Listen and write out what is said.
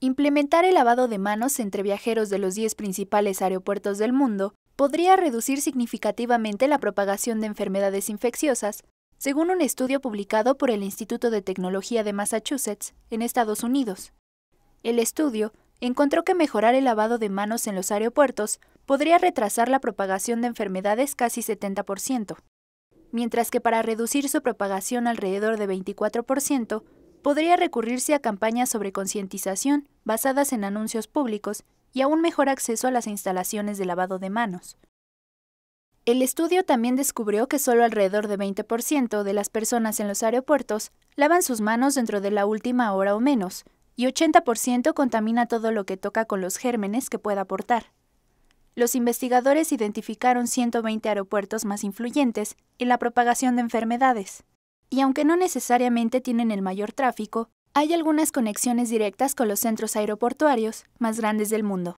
Implementar el lavado de manos entre viajeros de los 10 principales aeropuertos del mundo podría reducir significativamente la propagación de enfermedades infecciosas, según un estudio publicado por el Instituto de Tecnología de Massachusetts en Estados Unidos. El estudio encontró que mejorar el lavado de manos en los aeropuertos podría retrasar la propagación de enfermedades casi 70%, mientras que para reducir su propagación alrededor de 24%, podría recurrirse a campañas sobre concientización basadas en anuncios públicos y a un mejor acceso a las instalaciones de lavado de manos. El estudio también descubrió que solo alrededor de 20% de las personas en los aeropuertos lavan sus manos dentro de la última hora o menos, y 80% contamina todo lo que toca con los gérmenes que pueda aportar. Los investigadores identificaron 120 aeropuertos más influyentes en la propagación de enfermedades y aunque no necesariamente tienen el mayor tráfico, hay algunas conexiones directas con los centros aeroportuarios más grandes del mundo.